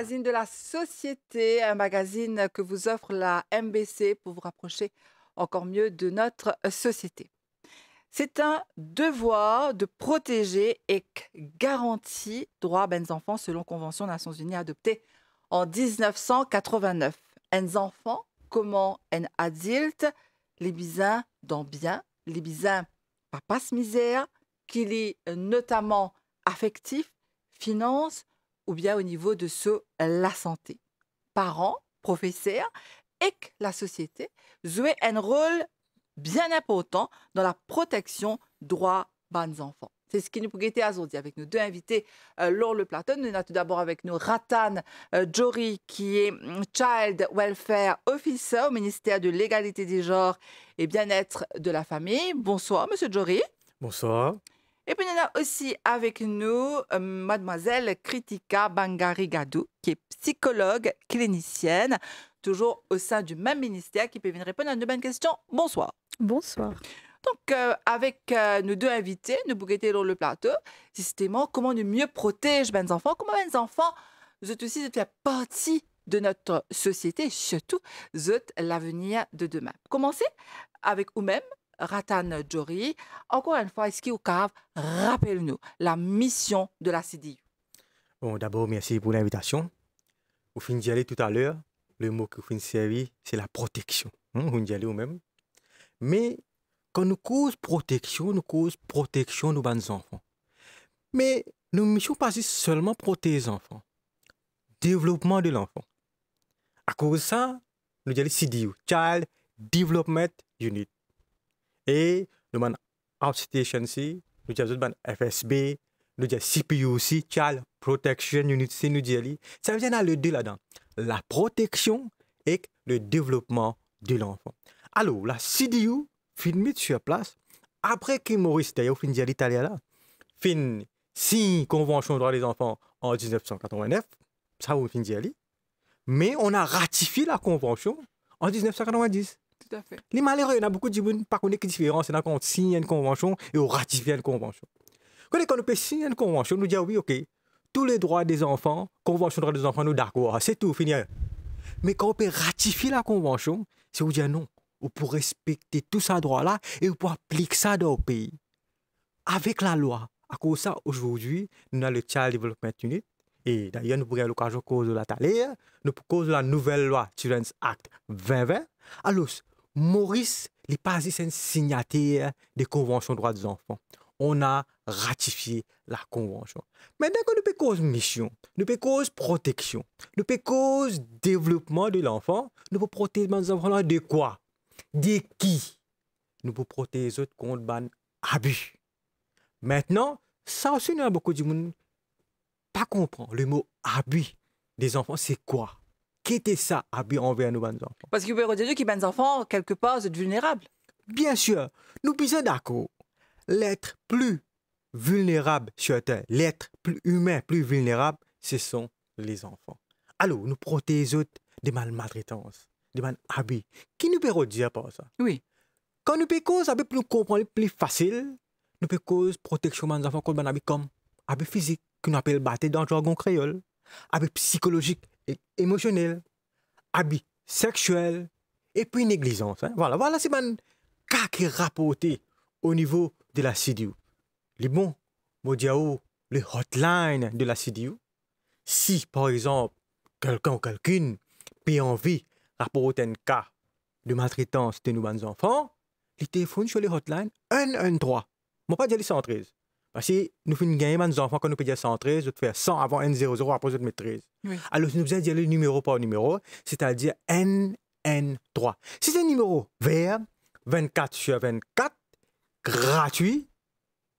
magazine de la société, un magazine que vous offre la MBC pour vous rapprocher encore mieux de notre société. C'est un devoir de protéger et garantir droit des enfants selon Convention des Nations Unies adoptée en 1989. Un enfant, comment un adulte, les bisins dans bien, les bisins pas passe misère, qu'il est notamment affectif, finance, ou bien au niveau de ce, la santé. Parents, professeurs et la société jouent un rôle bien important dans la protection droits des enfants. C'est ce qui nous guettait aujourd'hui avec nos deux invités, euh, lors Le Platon. Nous avons tout d'abord avec nous Ratan euh, Jory, qui est mm, Child Welfare Officer au ministère de l'égalité des genres et bien-être de la famille. Bonsoir, Monsieur Jory. Bonsoir. Et puis, on a aussi avec nous euh, mademoiselle Kritika bangari qui est psychologue clinicienne, toujours au sein du même ministère, qui peut venir répondre à nos bonnes questions. Bonsoir. Bonsoir. Donc, euh, avec euh, nos deux invités, nous bouquetons le plateau, justement, comment nous mieux protéger nos enfants, comment nos enfants, vous aussi de faire partie de notre société, surtout, vous l'avenir de demain. Commencez avec vous-même, Ratan Djori. Encore une fois, au cave rappelle-nous la mission de la CDU. Bon, d'abord, merci pour l'invitation. Au fin d'y aller tout à l'heure, le mot que vous servi, c'est la protection. y allez au même. Mais quand nous cause protection, nous cause protection nos enfants. Mais nous ne sommes pas seulement protéger enfants. Développement de l'enfant. À cause de ça, nous disons CDU, Child Development Unit. Nous e, nous man outstation si, nous avons man FSB, nous je CPU Child Protection Unit si nou je ça vient à le deux la dedans La protection et le développement de l'enfant. Alors, la CDU finit mit sur place après que Maurice Dayo fin je l'Italia la, fin si convention droit des enfants en 1989, ça ou fin dit mais on a ratifié la convention en 1990. Tout à fait. Les malheureux, il y en a beaucoup de gens qui ne connaissent pas différence. Il y en a une convention et on ratifie une convention. Quand on peut signer une convention, nous dit oui, ok, tous les droits des enfants, convention des droits des enfants, nous d'accord, c'est tout, fini. Mais quand on peut ratifier la convention, c'est vous dire non. on peut respecter tous ces droits là et peut appliquer ça dans le pays. Avec la loi. À cause de ça, aujourd'hui, nous avons le Child Development Unit. Et d'ailleurs, nous pourrions l'occasion cause de la thaler, nous cause de la nouvelle loi Children's Act 2020. Alors, Maurice n'est pas un signataire des conventions droits des enfants. On a ratifié la convention. Maintenant que nous cause mission, nous cause protection, nous cause développement de l'enfant, nous pouvons protéger les enfants de quoi De qui Nous pouvons protéger les autres contre ban abus. Maintenant, ça aussi, nous avons beaucoup de monde pas comprendre le mot abus des enfants, c'est quoi quitter ça envers nos enfants. Parce que vous pouvez dire que les enfants, quelque part, sont vulnérables. Bien sûr, nous sommes d'accord. L'être plus vulnérable sur Terre, l'être plus humain plus vulnérable, ce sont les enfants. Alors, nous protégeons des malmaltraitances, des malhabits. Qui nous peut dire par ça Oui. Quand nous pouvons cause, nous plus comprendre plus facile, nous pouvons cause protection des enfants contre des habits comme habits physique, nous appelle battre dans le jargon créole, habits psychologique, émotionnel, abus sexuel et puis négligence. Hein. Voilà, voilà c'est un cas qui est rapporté au niveau de la CDU. Les bons, Modiao, les hotlines de la CDU, si par exemple quelqu'un ou quelqu'une a envie de rapporter un cas de maltraitance de nos enfants, les téléphones sur les hotlines 113. Je ne pas dire les 113. Parce que nous faisons gagner nos enfants quand nous payons 113, nous faisons 100 avant N00, après nous maîtrise. Alors, nous faisons dire le numéro par numéro, c'est-à-dire NN3. c'est un numéro vert, 24 sur 24, gratuit,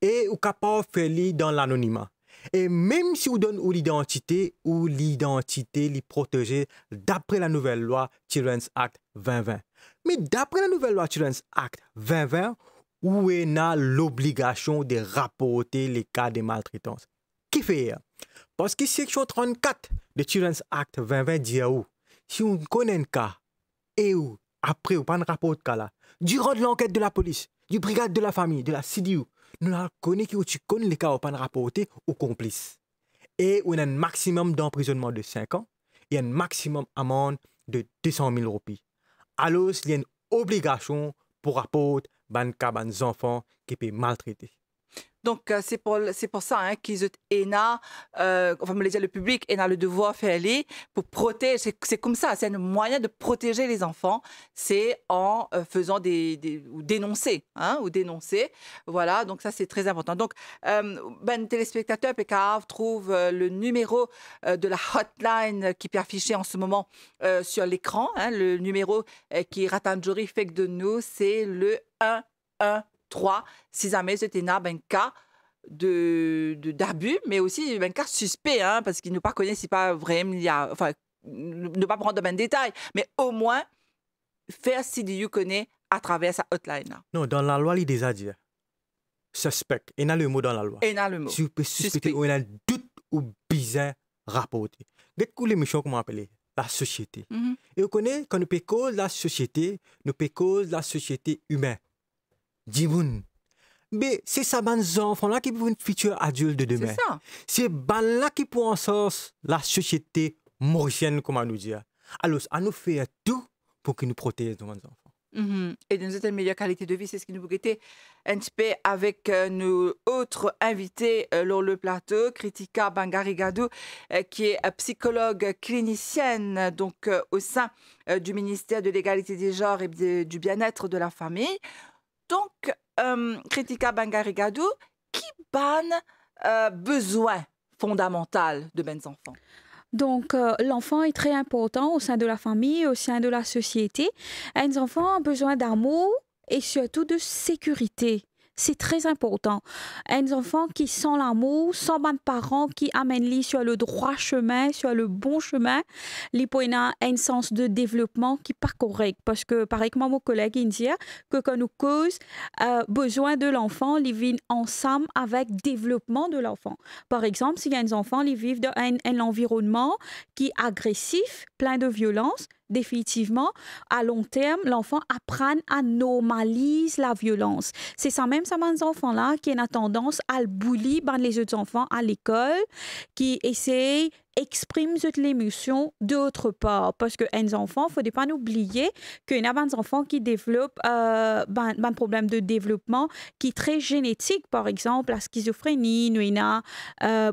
et vous capable de faire dans l'anonymat. Et même si vous donnez l'identité, ou l'identité est protégée d'après la nouvelle loi Children's Act 2020. Mais d'après la nouvelle loi Children's Act 2020, où est a l'obligation de rapporter les cas de maltraitance. Qui fait Parce que section 34 de Children's Act 2020 dit où, si on connaît un cas et où, après, on pas un rapport de cas durant l'enquête de la police, du brigade de la famille, de la CDU, nous la connaissons que tu connais les cas pas on rapporter aux complices. Et on a un maximum d'emprisonnement de 5 ans et un maximum amende de 200 000 roupies. Alors, il y a une obligation pour rapporter banka des enfants qui peuvent maltraiter. Donc, euh, c'est pour, c'est pour ça hein, qu'ils ont ENA, euh, enfin, les le public, ENA le devoir fait aller pour protéger. C'est, c'est comme ça, c'est un moyen de protéger les enfants. C'est en euh, faisant des, ou dénoncer, hein, ou dénoncer. Voilà, donc ça, c'est très important. Donc, euh, ben, téléspectateurs, trouve le numéro de la hotline qui est affiché en ce moment sur l'écran. Hein, le numéro qui Ratanjori fait de nous, c'est le 111. Trois, si jamais c'était un cas de d'abus, mais aussi un cas suspect, hein, parce qu'ils ne pas connaît pas vraiment il y a, enfin, ne pas prendre même détail, mais au moins faire si Dieu connaît à travers sa hotline. Non, dans la loi, il dit déjà dit suspect. Il y a le mot dans la loi. Il y a le mot. Si vous pouvez suspecter ou il y a un doute ou bizarre rapporté. Dès que les méchants comment appeler la société. Mm-hmm. Et vous connaissez, quand nous pécons la société, nous pécons la société humaine. Djiboun. Mais c'est ça, enfants là qui peuvent une futurs adultes de demain. C'est ça. C'est ban là qui pour en sortir la société mauricienne, comment nous dit. Alors, à nous faire tout pour qu'ils nous protègent nos enfants. Mm-hmm. Et de nous donner une meilleure qualité de vie, c'est ce qui nous guettait un petit avec euh, nos autres invités euh, lors le plateau, Kritika Bangarigadou, euh, qui est psychologue clinicienne donc au sein du ministère de l'égalité des genres et du bien-être de la famille donc, euh, Kritika Bangarigadu, qui banne euh, besoin fondamental de mes enfants donc, euh, l'enfant est très important au sein de la famille, au sein de la société. Un enfants ont besoin d'amour et surtout de sécurité. C'est très important. Un enfant qui sent l'amour, sans bonnes parents qui amène lui sur le droit chemin, sur le bon chemin, les a un sens de développement qui parcourt. correct. Parce que, par exemple, mon collègue dit, que quand nous cause euh, besoin de l'enfant, ils vivent ensemble avec développement de l'enfant. Par exemple, s'il y a un enfant, qui vit dans un, un environnement qui est agressif, plein de violence, définitivement, à long terme, l'enfant apprend à normaliser la violence. C'est ça même, ça, ces enfants-là, qui a tendance à le bully par ben, les autres enfants à l'école, qui essayent exprime cette émotion d'autre part. Parce que enfant, il ne faut pas oublier qu'il y a des enfants qui développent euh, ben, ben, problème de développement qui est très génétique, par exemple la schizophrénie, il y a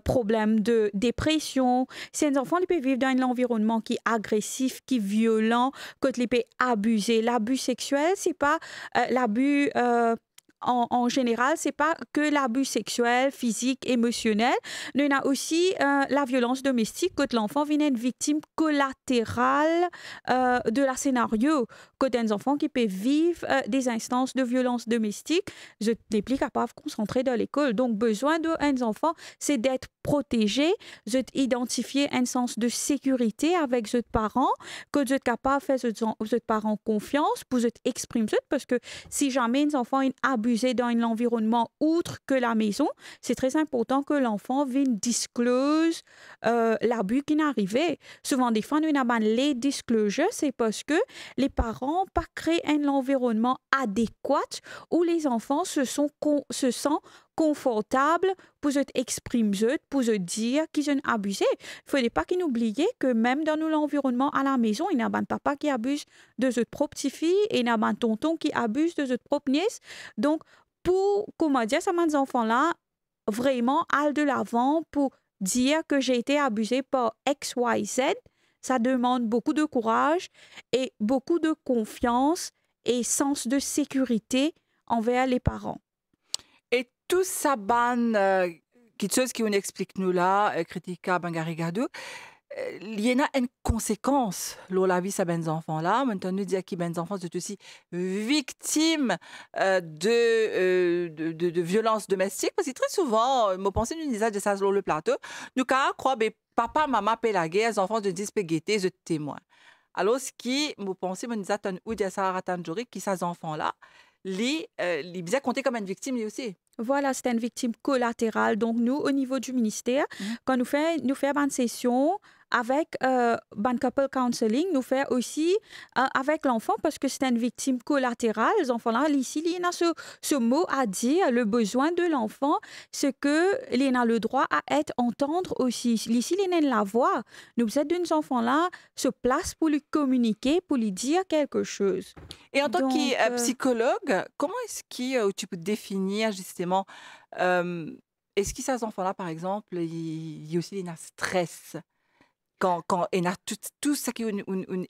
problème de dépression. Ces enfants ils peuvent vivre dans un environnement qui est agressif, qui est violent, quand peut abuser. L'abus sexuel, c'est pas euh, l'abus euh, en, général, général, c'est pas que l'abus sexuel, physique, émotionnel. y a aussi euh, la violence domestique quand l'enfant vient une victime collatérale euh, de la scénario. Quand des enfants qui peuvent vivre euh, des instances de violence domestique, je plus capable pas concentrer dans l'école. Donc, besoin d'un enfant, c'est d'être protégé, d'identifier un sens de sécurité avec les parents, que êtes capable de faire aux parents confiance pour exprimer parce que si jamais un enfant une abus dans un environnement outre que la maison, c'est très important que l'enfant vienne disclose euh, l'abus qui n'arrivait arrivé. Souvent, des fois, nous avons les disclosures, c'est parce que les parents pas créé un environnement adéquat où les enfants se, sont, se sentent confortable pour se exprimer, pour se dire qu'ils ont abusé. Il ne faut pas qu'ils oublient que même dans l'environnement à la maison, il y a un papa qui abuse de ses propres petites-filles et il y a un tonton qui abuse de ses propres nièces. Donc, pour, comment dire, ces enfants-là, vraiment aller de l'avant pour dire que j'ai été abusé par X, Y, Z, ça demande beaucoup de courage et beaucoup de confiance et sens de sécurité envers les parents ça ban euh, chose qui on explique nous là euh, critica bangarigado euh, il y en a une conséquence la vie à ben enfants là maintenant nous dire qui ben enfants c'est aussi victimes euh, euh, de, de, de, de violences domestiques parce que très souvent me penser nous disons de ça sur le plateau nous car croit ben, papa maman guerre, les enfants de dispéguité je témoins. alors ce qui me penser me disons ou de ça qui ces enfants là les, euh, les comme une victime, lui aussi. Voilà, c'est une victime collatérale. Donc, nous, au niveau du ministère, mmh. quand nous faisons nous une session, avec euh, Ban Couple Counseling, nous faire aussi euh, avec l'enfant parce que c'est une victime collatérale. Les enfants-là, ici, il y a ce, mot à dire, euh, le besoin de l'enfant, ce que il a le droit à être entendre aussi. Ici, il a la voix. Nous êtes d'une enfant-là, se place pour lui communiquer, pour lui dire quelque chose. Et en tant que euh, psychologue, comment est-ce que tu peux définir justement est-ce que ces enfants-là, par exemple, il y a aussi un stress quand, quand a tout, tout ce qui est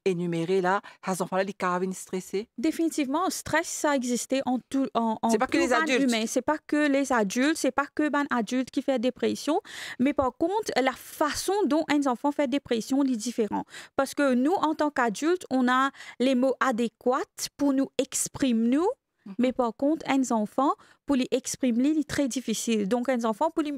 énuméré là, les enfants là, les stressés. Définitivement, stress ça existait en tout en, Ce C'est pas que les adultes. C'est pas que les adultes, c'est pas que ben adulte qui fait dépression, mais par contre la façon dont un enfant fait dépression est différent parce que nous en tant qu'adultes, on a les mots adéquats pour nous exprimer nous Mm. Mais par contre, un enfant, pour lui exprimer, c'est très difficile. Donc, un enfant, pour les,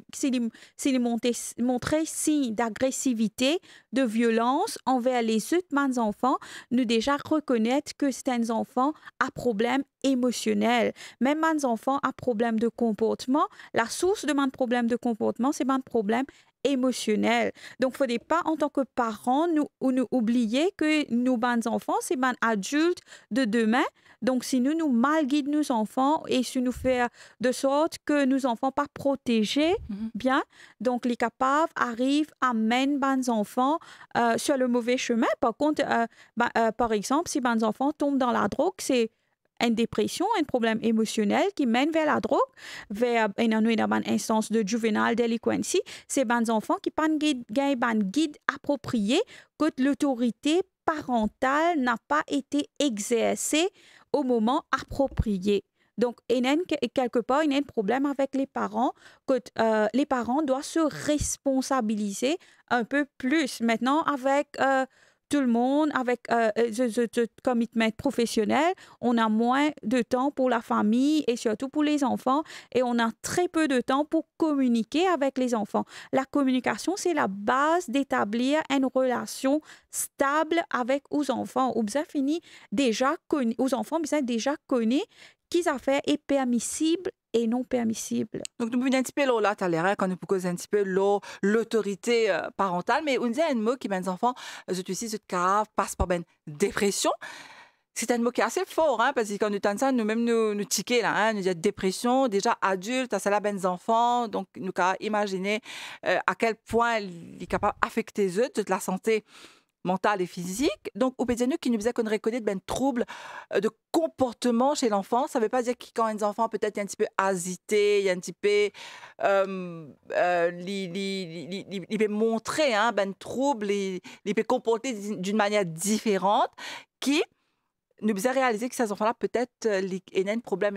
montrer signe d'agressivité, de violence envers les autres enfants, nous déjà reconnaître que c'est un enfant à problème émotionnel. Même un enfant à problème de comportement, la source de mon problème de comportement, c'est un problème émotionnel. Donc, il ne faut pas, en tant que parents, nous, nous oublier que nos enfants, c'est un adultes de demain donc, si nous, nous mal nos enfants et si nous faisons de sorte que nos enfants pas protégés, mhm. bien, donc les capables arrivent à mener enfants euh, sur le mauvais chemin. Par contre, euh, ben, euh, par exemple, si nos enfants tombent dans la drogue, c'est une dépression, un problème émotionnel qui mène vers la drogue, vers une, instance de juvenile delinquency. c'est bons enfants qui n'ont pas guide, guide approprié que l'autorité parentale n'a pas été exercée au moment approprié. Donc, quelque part, il y a un problème avec les parents, que euh, les parents doivent se responsabiliser un peu plus. Maintenant, avec euh, tout le monde, avec euh, euh, ce, te commitment professionnel, on a moins de temps pour la famille et surtout pour les enfants et on a très peu de temps pour communiquer avec les enfants. La communication, c'est la base d'établir une relation stable avec aux enfants. Ou bien déjà aux enfants, déjà connu qu'ils ont fait est permissible et non permissible. Donc, nous un petit peu un petit peu l'autorité euh, parentale, mais on dit un mot qui met les enfants, je te dis, je passe par ben dépression. C'est un mot qui est assez fort, hein, parce que quand nous faisons ça, nous-mêmes nous, nous tiquons, là, hein, nous disons dépression, déjà adulte, à là, ben enfants, donc nous avons imaginer euh, à quel point il est capable d'affecter eux, toute la santé mentale et physique. Donc, nous, qui nous qu'on reconnaît ben troubles euh, de comportement chez l'enfant. Ça ne veut pas dire que quand un enfant peut-être un petit peu hésité, il y a un petit peu il peut montrer hein, ben trouble, il peut comporter d'une manière différente qui nous faisait réaliser que ces enfants-là, peut-être, euh, il y a un problème.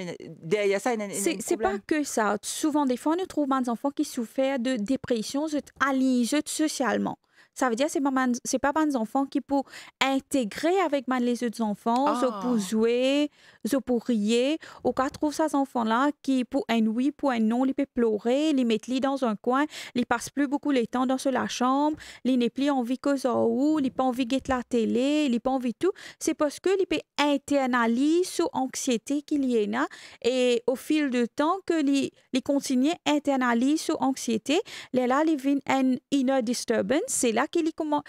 C'est pas que ça. Souvent, des fois, on trouve des enfants qui souffrent de dépression, de alliés socialement. Ça veut dire que ce n'est pas mes enfants qui peuvent intégrer avec les autres enfants, je ah. pour jouer, je pourrais, ou cas ces enfants-là qui, pour un oui, pour un non, ils peuvent pleurer, les mettent dans un coin, ils passent plus beaucoup de temps dans la chambre, ils n'ont plus envie que ça ou, ils pas envie de la télé, ils n'ont pas envie tout. C'est parce que peuvent internaliser sous anxiété qu'il y en a et au fil du temps que les, continuent à internaliser anxiété, les là, ils viennent une inner disturbance. C'est là qu'ils commencent,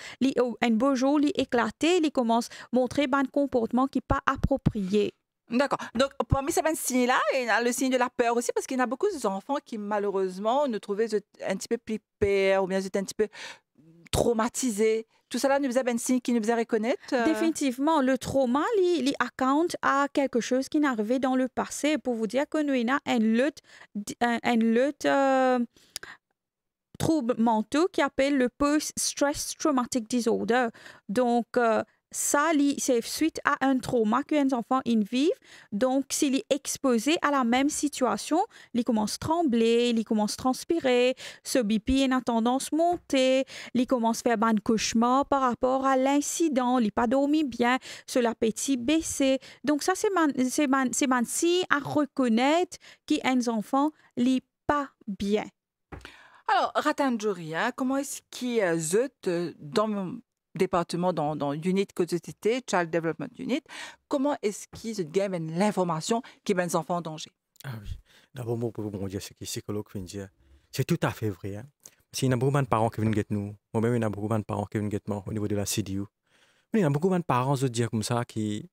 un beau jour, ils éclatent, ils commencent à montrer un ben comportement qui n'est pas approprié. D'accord. Donc, parmi ces signes-là, il y a le signe de la peur aussi, parce qu'il y a beaucoup d'enfants qui, malheureusement, nous trouvaient un petit peu plus peur, ou bien étaient un petit peu traumatisés. Tout cela nous faisait un signe qui nous faisait reconnaître. Euh, Définitivement, le trauma, il account à quelque chose qui est arrivé dans le passé. Pour vous dire que nous, il y a un lutte, un, mental lutte, euh, qui appelle le post-stress traumatic disorder. Donc, euh, ça, c'est suite à un trauma que enfant enfants vivent. Donc, s'il est exposé à la même situation, il commence à trembler, il commence à transpirer, ce BP a tendance à monter, il commence à faire ben, un cauchemar par rapport à l'incident, il n'a pas dormi bien, son appétit baissé. Donc, ça, c'est un ben, ben, signe à reconnaître qu'un enfant n'est pas bien. Alors, Ratanjouria, hein, comment est-ce qu'il qu'ils mon département dans, dans unit vous Child Development Unit, comment est-ce qu'ils gagnent l'information qui met les enfants en danger Ah oui. D'abord, moi, pour dire ce que psychologues viennent dire, c'est tout à fait vrai. Hein? il y a beaucoup de parents qui viennent nous, moi-même, il y a beaucoup de parents qui viennent nous au niveau de la CDU. Il y a beaucoup de parents qui dire, comme ça qui,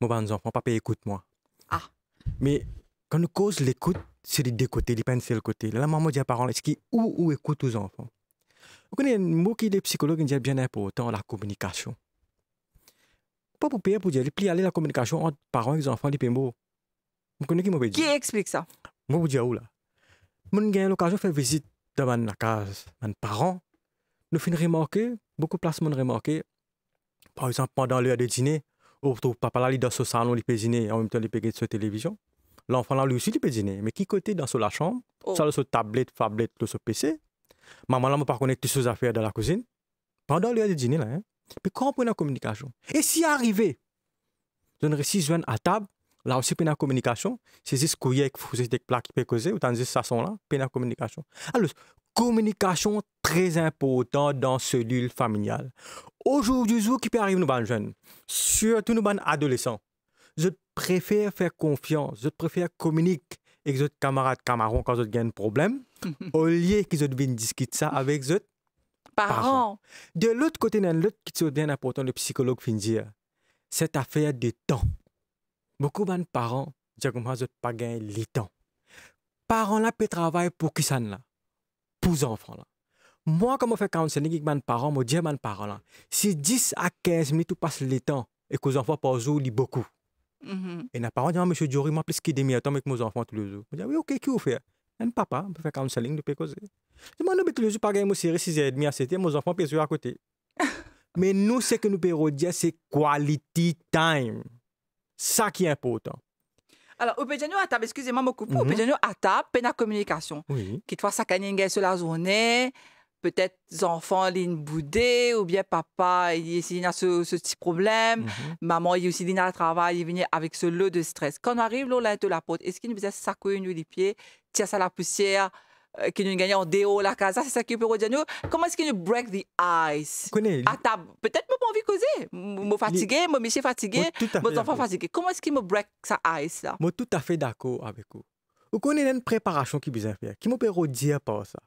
mon enfants, papa, écoute-moi. Ah. Mais quand nous cause l'écoute, c'est des deux côtés, pas de le côté. La maman dit à parents, est-ce qu'ils ou, ou écoute aux enfants vous connaissez un mot qui est psychologue, il est bien important, la communication. Pas pour payer pour dire, il aller la communication entre parents et enfants, il Vous connaissez qui m'a Qui explique ça Je vous dis où là a eu l'occasion de faire visite dans la case, mes parents. Nous finissons remarqué, beaucoup de places m'ont remarqué, par exemple, pendant l'heure de dîner, on retrouve papa là, dans son salon, il peut dîner, en même temps, il peut sur la télévision. L'enfant là, lui aussi, il peut dîner. Mais qui côté dans la chambre, sur oh. sur tablette, tablette, sur PC, Maman là, me pas connaître toutes ces affaires dans la cuisine. Pendant l'heure de dîner là, hein. Puis prend la communication. Et si arrivé, donnerait six jeunes à table, là aussi pour la communication, c'est juste qu'il y a des plats qui peuvent causer, ou dans que ça sont là, pour la communication. Alors, communication très importante dans cellule familiale. Aujourd'hui, ce qui peut arriver nous jeunes, surtout nous adolescents, je préfère faire confiance, je préfère communiquer et que camarades camarade camarons quand ils ont un problème, au lieu qu'ils viennent discuter ça avec eux, parents. De l'autre côté, il dans l'autre qui est bien important, le psychologue finit dire, cette affaire de temps. Beaucoup de parents, je comprends, pas gagné le temps. Parents là travailler pour qui ça là, pour les enfants là. Moi, quand je fais counseling avec mes parents, je dis à mes parents là, si 10 à 15 minutes, passent le temps et que les enfants pas posent beaucoup. Mm -hmm. Et n'a pas dit, ah, monsieur Diori, m'a plus demi-temps avec mes enfants tous les jours. Je dis, ah oui, ok, qu'est-ce que vous fait Un papa, on peut faire counseling depuis cause. Je demande, mais tous les jours, pas gagner mon série 6h30 à 7 mes enfants pèsent à côté. mais nous, ce que nous pouvons dire, c'est quality time. Ça qui est important. Alors, au Pédiano à table, excusez-moi, mon couple, au mm-hmm. Pédiano à table, peine à communication. Oui. Qui, toi, ça gagne sur la journée peut-être les enfants sont boudés, ou bien papa, il, venu a ce, ce, petit problème, mm-hmm. maman, il aussi il a le travail, il vient avec ce lot de stress. Quand on arrive là de la porte, est-ce qu'il nous faisait sacouer les pieds, tirer ça la poussière, euh, qu'il nous gagnait en déo la casa, c'est ça qui peut dire Comment est-ce qu'il nous break the ice À peut-être moi, envie de causer, me fatigué, je suis fatigué, mes enfants fatigués. Comment est-ce qu'il me break ça ice là Moi, tout à fait d'accord avec vous. Vous connaissez une préparation qui besoin faire. Qui me peut redire par ça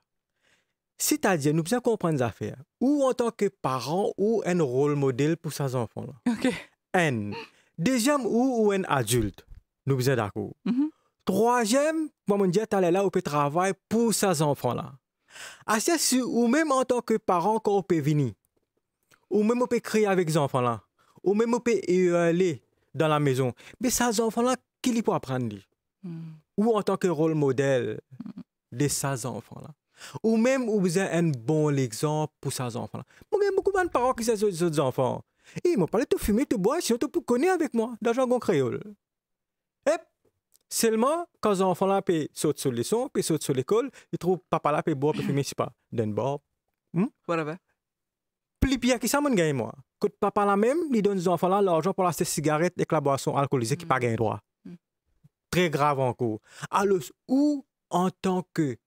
c'est-à-dire, nous bien comprendre les affaires. Ou en tant que parent, ou un rôle modèle pour ses enfants. Là. OK. Un. Deuxième, ou, ou un adulte. Nous bien d'accord. Mm Troisième, moi, je là, on peut travailler pour ses enfants. là. Assez ou même en tant que parent, qu'on peut venir. Ou même on peut créer avec ces enfants là. Ou même on peut euh, aller dans la maison. Mais ces enfants là, qui les peut apprendre? Mm. Ou en tant que rôle modèle mm. de ces enfants là. Ou même, ou vous avez un bon exemple pour ces enfants-là. Moi, j'ai beaucoup de parents qui sont ces enfants. Et ils m'ont parlé de fumer, de boire, sinon tu peux connaître avec moi, dans le jargon créole. seulement, quand les enfants-là sautent sur les sons, puis sautent sur l'école, ils trouvent papa-là, puis boire, puis fumer, c'est pas, d'un bord. Hum? Whatever. Plus pire que ça, mon gars moi. Quand papa là même, il donne aux enfants-là l'argent pour acheter cigarette et la boisson alcoolisée qui hmm. pas gain droit. Hmm. Très grave encore. Alors, où, en tant que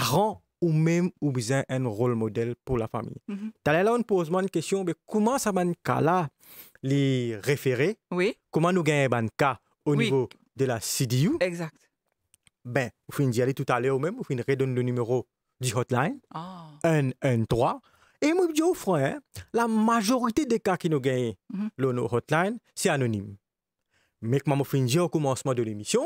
parents ou même ou besoin un rôle modèle pour la famille. Mm -hmm. on pose une question, mais comment ça va cas là, les référés, oui. comment nous gagner un cas au niveau de la CDU Exact. Ben, vous finissez aller tout à l'heure même, vous finissez redonner le numéro du hotline, 1 ah. 3. Et moi, je dis hein, la majorité des cas qui nous gagnent mm -hmm. le hotline, c'est anonyme. Mais comme je dire au commencement de l'émission,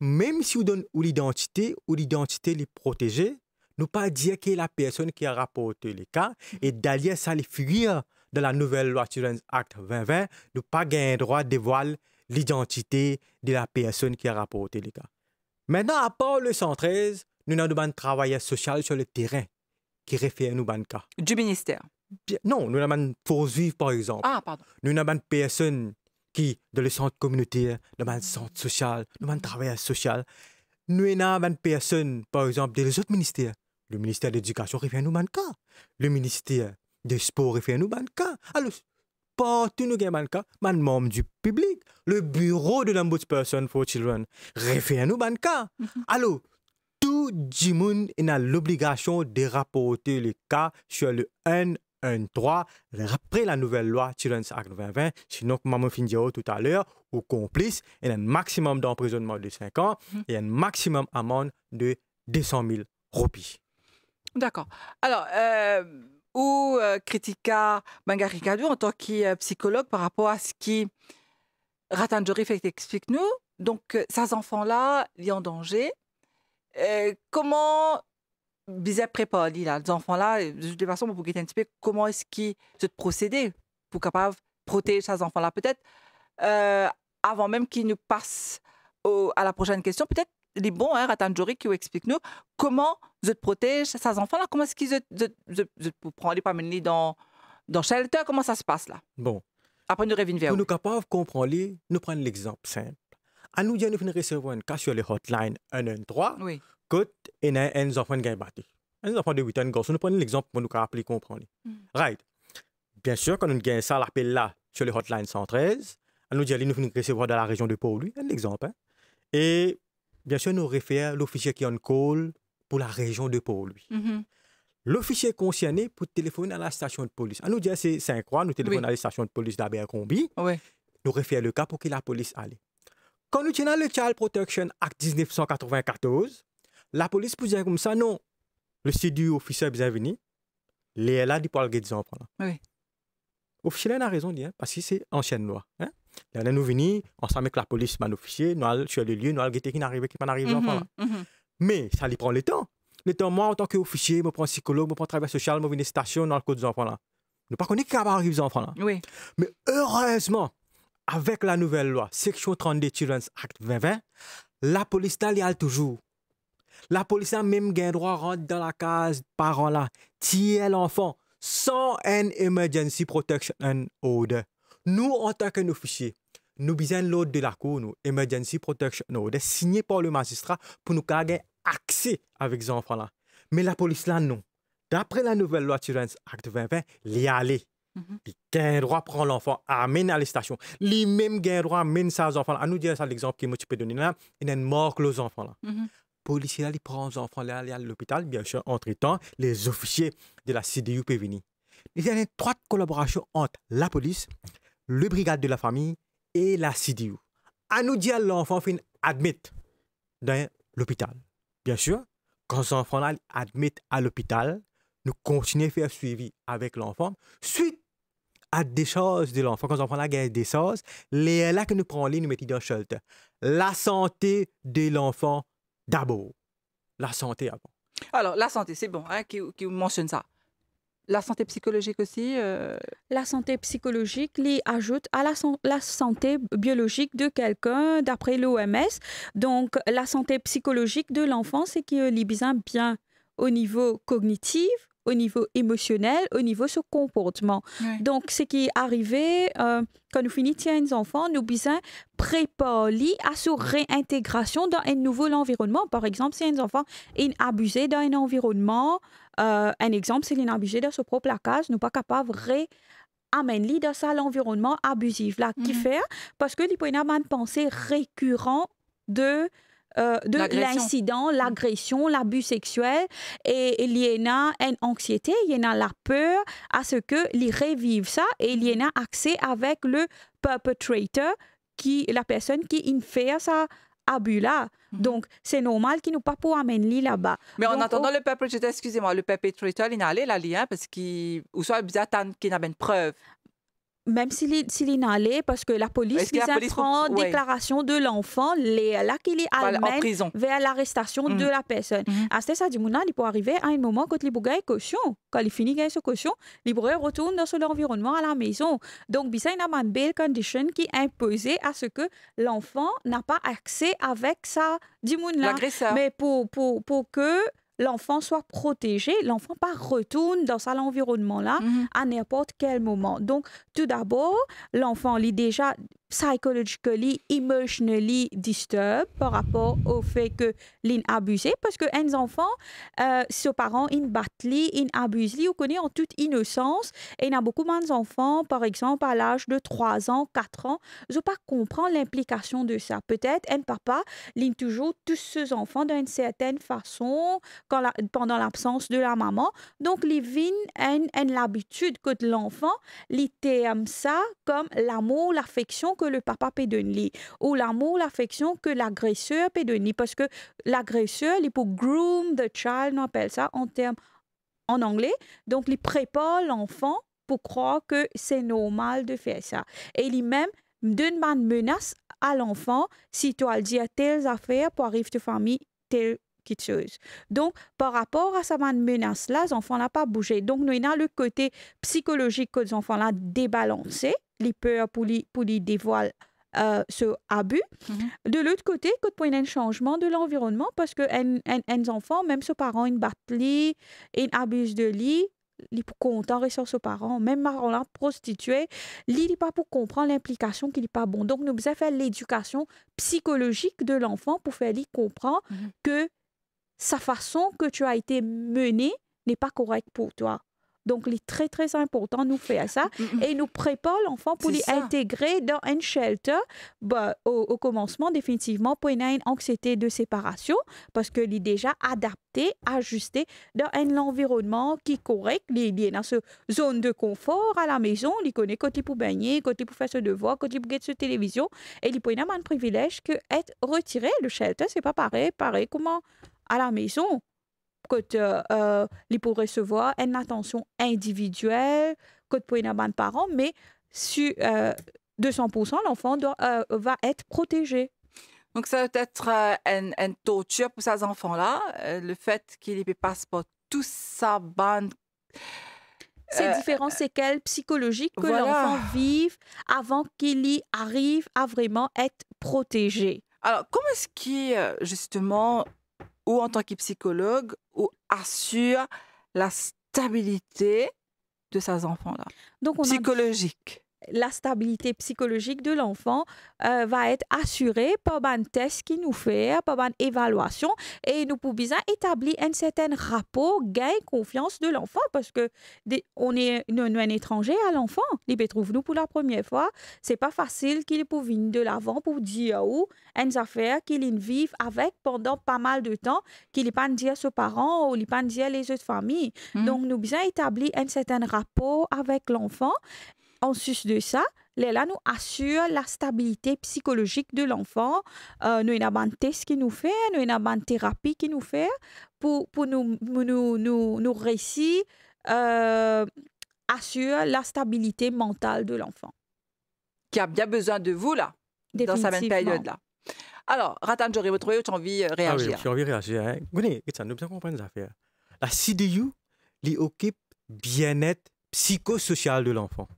même si on donne l'identité, ou l'identité les protéger, ne pas dire que la personne qui a rapporté le cas et d'ailleurs ça les fuir dans la nouvelle loi Children's Act 2020, ne pas gagner droit de dévoiler l'identité de la personne qui a rapporté le cas. Maintenant, à part le 113, nous avons un travailleurs social sur le terrain qui réfère nous cas. Du ministère. Non, nous avons poursuivre par exemple. Ah, pardon. Nous avons une personne qui dans le centre communautaire, dans le centre social, dans le travail social, nous avons une personne, par exemple, des les autres ministères. Le ministère de l'Éducation revient nous manque. Le ministère des Sports revient nous manque. Alors, partout nous avons manquer, man membre du public, le bureau de l'Ombudsperson for Children revient nous manque. Mhm. Alors, tout le monde a l'obligation de rapporter les cas sur le 1 droit après la nouvelle loi Children's Act 2020, sinon comme Maman Findiao tout à l'heure, au complice il y a un maximum d'emprisonnement de 5 ans mhm. et un maximum amende de 200 000 roupies. D'accord. Alors, euh, où euh, critiqua Mangarikadu en tant que euh, psychologue par rapport à ce qui Ratanjori fait expliquer nous. Donc, euh, ces enfants-là, ils sont en danger. Euh, comment bizarre prépa, les enfants là euh, de toute façon pour qu'ils un petit peu comment est-ce qu'ils se procéder pour capable protéger ces enfants là peut-être euh, avant même qu'ils nous passent à la prochaine question peut-être les bons hein Ratanjori qui explique nous comment se protègent, ces enfants là comment est-ce qu'ils se pour prendre les mener dans dans shelter comment ça se passe là bon après nous revenir vers pour nous capables comprendre nous prendre l'exemple simple nous venons recevoir cas sur les hotlines 113 oui. nous et un enfant a battu un enfant de 8 ans gosse nous prenons l'exemple pour nous rappeler comprendre mm. right bien sûr quand nous gagne ça l'appel là sur les hotlines 113 à nous venons recevoir dans la région de lui un exemple hein. et bien sûr nous à l'officier qui a un call pour la région de pau mm mm-hmm. L'officier concerné pour téléphoner à la station de police. À nous dire c'est 5 croix, nous téléphonons à la station de police d'Abercombi. Oui. Nous référons le cas pour que la police aille. Quand nous tenons le Child Protection Act 1994, la police peut dire comme ça, non, le CDU officier bienvenu, les là du Paul disant. Oui. Officier a raison, hein, parce que c'est ancienne loi. Hein? Là, nous venons, on s'amène avec que la police, man officier, nous allons sur le lieu, nous allons qui n'arrive qui à pas -hmm, mm -hmm. Mais ça lui prend le temps. Le temps, moi, en tant qu'officier, je prends un psychologue, je prends travail social, je viens station dans le code des enfants là. Nous ne connaissons pas qui arrive aux enfants là. Oui. Mais heureusement, avec la nouvelle loi, section 32 Children's Act 2020, la police d'Ali a toujours. La police a même gain droit rentrer dans la case parents là, tirer l'enfant sans un emergency protection order. Nous, en tant qu'officiers, nous besoin l'ordre de la cour, nous, emergency protection order, signé par le magistrat pour nous garder accès avec ces enfants là. Mais la police là, non. D'après la nouvelle loi Children's Act 2020, l'y aller. Le mhm. droit prend l'enfant, amène à l'estation. Lui-même, gain droit amène ses enfants. À nous dire ça, l'exemple que je peux donner là, il y a une mort que les enfants là. Mm là, il prend les enfants là, à l'hôpital. Bien sûr, entre-temps, les officiers de la CDU peuvent venir. Il y a une étroite collaboration entre la police, le brigade de la famille et la CDU. À nous dire l'enfant fin admettre dans l'hôpital. Bien sûr, quand l'enfant là admet à l'hôpital, nous continuer à faire suivi avec l'enfant. Suite à des choses de l'enfant, quand on prend la guerre des choses, les là que nous prenons, les, nous dans shelter. La santé de l'enfant d'abord. La santé avant. Alors, la santé, c'est bon, hein, qui, qui mentionne ça. La santé psychologique aussi euh, La santé psychologique les ajoute à la, la, santé biologique de quelqu'un, d'après l'OMS. Donc, la santé psychologique de l'enfant, c'est qu'il est bien au niveau cognitif, au niveau émotionnel, au niveau ce comportement. Donc, ce qui est arrivé euh, quand nous finissons les enfants, nous besoin préparer à sa réintégration dans un nouveau environnement. Par exemple, si un enfant est abusé dans un environnement, euh, un exemple, s'il est abusé dans sa propre case, nous pas capable de amène dans un environnement abusif là mm -hmm. qui mhm. fait parce que l'hypoïna a une pensée récurrente de euh, de l'incident, l'agression, l'abus sexuel. Et il y en a une anxiété, il y en a la peur à ce qu'ils revivent ça et il y en a accès avec le perpetrator, qui, la personne qui fait ça abus-là. Mhm. Donc, c'est normal qu'il nous pas pour amener là-bas. Mais en attendant, le perpetrator, excusez-moi, le perpetrator, il n'allait là, lien, hein, parce qu'il, ou soit bizarre, qu'il preuve même s'il est les, parce que la police prend apprend déclaration de l'enfant, là qu'il est allé vers l'arrestation de mm. la personne. C'est mm. À ce stade, il peut arriver à un moment quand les bougais caution. Quand il finit gagner ce caution, les retourne retournent dans son environnement à la maison. Donc, il y a une condition qui est imposée à ce que l'enfant n'a pas accès avec ça, Dimouna. Mais pour, pour, pour que l'enfant soit protégé, l'enfant pas retourne dans cet environnement-là mhm. à n'importe quel moment. Donc, tout d'abord, l'enfant, lit déjà psychologically, emotionally disturbed par rapport au fait que l'in abusé parce que un enfant, euh, ses parents in battli, in abusé, ou connaît en toute innocence et il y a beaucoup moins d'enfants, par exemple à l'âge de 3 ans, 4 ans, je pas comprends l'implication de ça. Peut-être un papa l'in toujours tous ses enfants d'une certaine façon quand pendant l'absence de la maman, donc les vin en l'habitude que l'enfant l'était ça comme l'amour, l'affection que le papa peut donner, ou l'amour, l'affection que l'agresseur peut donner, parce que l'agresseur, il peut groom the child, on appelle ça en termes en anglais, donc il prépare l'enfant pour croire que c'est normal de faire ça. Et il même donne une menace à l'enfant si tu as dit telles affaires pour arriver de famille, telle chose. Donc, par rapport à cette menace-là, les enfants n'ont pas bougé. Donc, nous avons le côté psychologique que les enfants là débalancé les peurs pour les, dévoiler euh, ce abus. Mm-hmm. De l'autre côté, quand il y un changement de l'environnement, parce que enfant, même ce parent, ils battent lui, ils abuse de lui, ils sont contents de ses parents, même marrant prostitué, prostituée, il n'est pas pour comprendre l'implication qu'il n'est pas bon. Donc, nous devons faire l'éducation psychologique de l'enfant pour faire lui comprendre mm-hmm. que sa façon que tu as été menée n'est pas correcte pour toi. Donc, il est très, très important de nous faire ça. Mm, mm, mm. Et nous prépare l'enfant pour l'intégrer dans un shelter bah, au, commencement, définitivement, pour une anxiété de séparation, parce qu'il est déjà adapté, ajusté dans un environnement qui est correct. Il est dans ce zone de confort à la maison. Il connaît côté pour baigner, côté pour faire ses devoir, côté pour regarder sa télévision. Et il peut avoir un privilège que être retiré le shelter, c'est pas pareil, pareil comment à la maison qu'il euh, recevoir une attention individuelle que pour une bonne parent, mais sur 200%, euh, l'enfant euh, va être protégé. Donc, ça doit être euh, une un torture pour ces enfants-là, le fait qu'ils ne passent pas tout sa C'est ces c'est séquelles psychologiques que l'enfant vive avant qu'il y arrive à vraiment être protégé. Alors, comment est-ce que, justement, ou en tant que psychologue, ou assure la stabilité de ses enfants-là. Donc on psychologique la stabilité psychologique de l'enfant euh, va être assurée par un test qui nous fait, par une évaluation. Et nous pouvons établir un certain rapport gain confiance de l'enfant parce que on est un étranger à l'enfant. Il trouve nous pour la première fois. C'est pas facile qu'il puisse venir de l'avant pour dire où une affaire qu'il vive avec pendant pas mal de temps, qu'il n'est pas dire ses parents ou il pas dire les autres familles. Hmm. Donc, nous pouvons établir un certain rapport avec l'enfant en sus de ça, les nous assure la stabilité psychologique de l'enfant. Euh, nous avons un test qui nous fait, nous avons une thérapie qui nous fait pour, pour nous, nous, nous, nous euh, assure la stabilité mentale de l'enfant. Qui a bien besoin de vous, là, dans cette période-là. Alors, Ratan, j'aurais retrouvé, tu as envie de euh, réagir. Ah oui, j'ai envie de réagir. Hein. Gouni, nous bien comprendre affaires. La CDU, l'occupe bien-être psychosocial de l'enfant.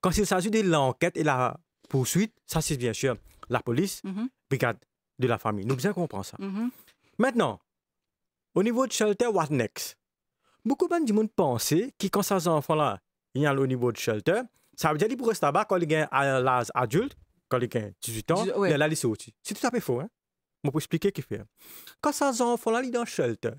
Quand il s'agit de l'enquête et la poursuite, ça c'est bien sûr la police, mm-hmm. brigade de la famille. Nous bien comprendre ça. Mm-hmm. Maintenant, au niveau de shelter, what next? Beaucoup de monde pensait que quand ces enfants-là, ils au niveau de shelter, ça veut dire qu'ils pourraient rester là-bas quand ils ont l'âge adulte, quand ils ont 18 ans, ils là, lycée aussi. C'est tout à fait faux. Hein? Je expliquer ce fait. Hein. Quand ces enfants-là, sont dans shelter,